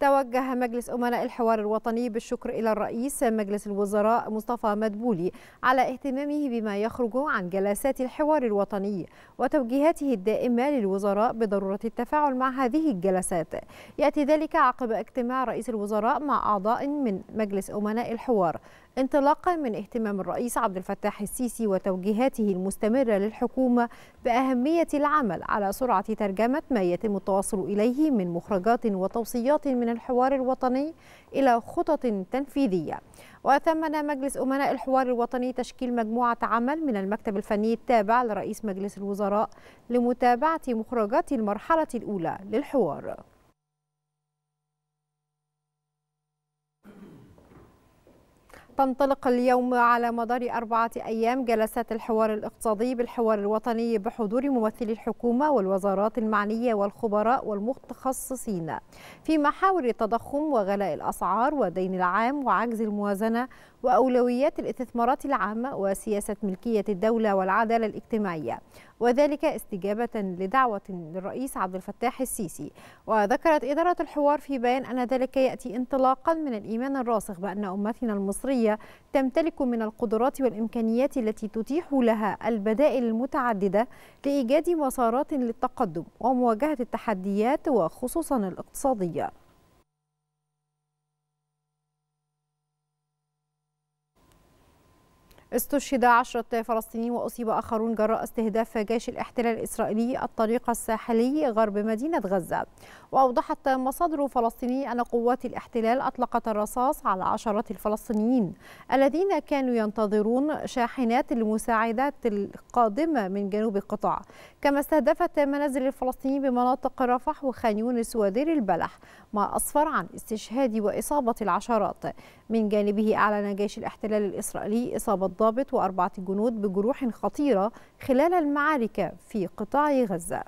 توجه مجلس أمناء الحوار الوطني بالشكر إلى الرئيس مجلس الوزراء مصطفى مدبولي على اهتمامه بما يخرج عن جلسات الحوار الوطني وتوجيهاته الدائمة للوزراء بضرورة التفاعل مع هذه الجلسات يأتي ذلك عقب اجتماع رئيس الوزراء مع أعضاء من مجلس أمناء الحوار انطلاقا من اهتمام الرئيس عبد الفتاح السيسي وتوجيهاته المستمرة للحكومة بأهمية العمل على سرعة ترجمة ما يتم التوصل إليه من مخرجات وتوصيات من من الحوار الوطني إلى خطط تنفيذية وثمن مجلس أمناء الحوار الوطني تشكيل مجموعة عمل من المكتب الفني التابع لرئيس مجلس الوزراء لمتابعة مخرجات المرحلة الأولى للحوار تنطلق اليوم على مدار أربعة أيام جلسات الحوار الاقتصادي بالحوار الوطني بحضور ممثلي الحكومة والوزارات المعنية والخبراء والمتخصصين في محاور التضخم وغلاء الأسعار والدين العام وعجز الموازنة وأولويات الاستثمارات العامة وسياسة ملكية الدولة والعدالة الاجتماعية وذلك استجابة لدعوة للرئيس عبد الفتاح السيسي وذكرت إدارة الحوار في بيان أن ذلك يأتي انطلاقا من الإيمان الراسخ بأن أمتنا المصرية تمتلك من القدرات والإمكانيات التي تتيح لها البدائل المتعددة لإيجاد مسارات للتقدم ومواجهة التحديات وخصوصا الاقتصادية استشهد عشرة فلسطينيين وأصيب آخرون جراء استهداف جيش الاحتلال الإسرائيلي الطريق الساحلي غرب مدينة غزة وأوضحت مصادر فلسطينية أن قوات الاحتلال أطلقت الرصاص على عشرات الفلسطينيين الذين كانوا ينتظرون شاحنات المساعدات القادمة من جنوب القطاع كما استهدفت منازل الفلسطينيين بمناطق رفح وخان يونس ودير البلح ما أسفر عن استشهاد وإصابة العشرات من جانبه أعلن جيش الاحتلال الإسرائيلي إصابة الضابط وأربعة جنود بجروح خطيرة خلال المعارك في قطاع غزة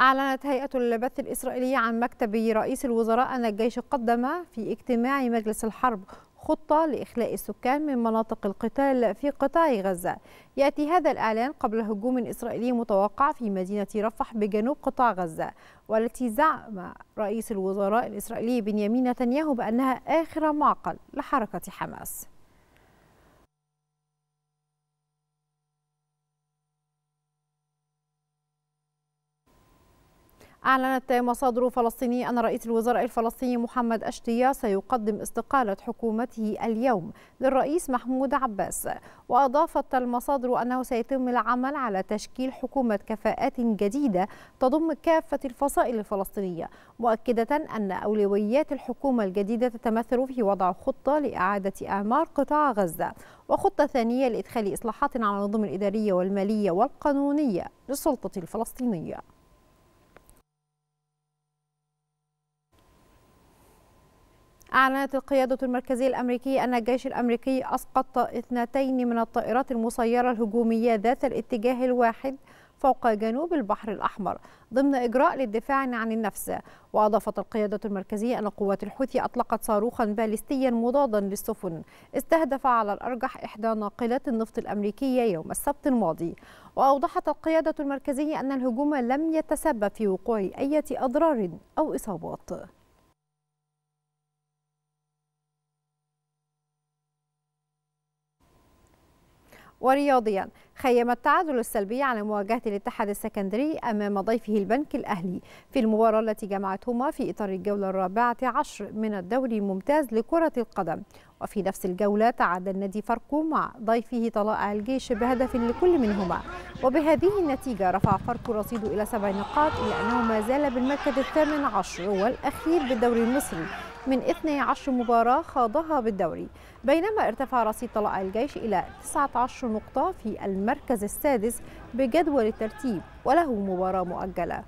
أعلنت هيئة البث الإسرائيلية عن مكتب رئيس الوزراء أن الجيش قدم في اجتماع مجلس الحرب خطة لإخلاء السكان من مناطق القتال في قطاع غزة يأتي هذا الإعلان قبل هجوم إسرائيلي متوقع في مدينة رفح بجنوب قطاع غزة والتي زعم رئيس الوزراء الإسرائيلي بنيامين نتنياهو بأنها آخر معقل لحركة حماس أعلنت مصادر فلسطينية أن رئيس الوزراء الفلسطيني محمد أشتيا سيقدم استقالة حكومته اليوم للرئيس محمود عباس وأضافت المصادر أنه سيتم العمل على تشكيل حكومة كفاءات جديدة تضم كافة الفصائل الفلسطينية مؤكدة أن أولويات الحكومة الجديدة تتمثل في وضع خطة لإعادة أعمار قطاع غزة وخطة ثانية لإدخال إصلاحات على النظم الإدارية والمالية والقانونية للسلطة الفلسطينية أعلنت القيادة المركزية الأمريكية أن الجيش الأمريكي أسقط اثنتين من الطائرات المسيرة الهجومية ذات الاتجاه الواحد فوق جنوب البحر الأحمر ضمن إجراء للدفاع عن النفس وأضافت القيادة المركزية أن قوات الحوثي أطلقت صاروخا باليستيا مضادا للسفن استهدف على الأرجح إحدى ناقلات النفط الأمريكية يوم السبت الماضي وأوضحت القيادة المركزية أن الهجوم لم يتسبب في وقوع أي أضرار أو إصابات ورياضيا خيم التعادل السلبي على مواجهة الاتحاد السكندري أمام ضيفه البنك الأهلي في المباراة التي جمعتهما في إطار الجولة الرابعة عشر من الدوري الممتاز لكرة القدم وفي نفس الجولة تعادل النادي فاركو مع ضيفه طلاء الجيش بهدف لكل منهما وبهذه النتيجة رفع فاركو رصيده إلى سبع نقاط إلا أنه ما زال بالمركز الثامن عشر والأخير بالدوري المصري من 12 مباراة خاضها بالدوري بينما ارتفع رصيد طلائع الجيش إلى 19 نقطة في المركز السادس بجدول الترتيب وله مباراة مؤجلة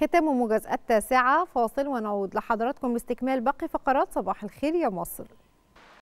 ختام مجازات التاسعة فاصل ونعود لحضراتكم باستكمال باقي فقرات صباح الخير يا مصر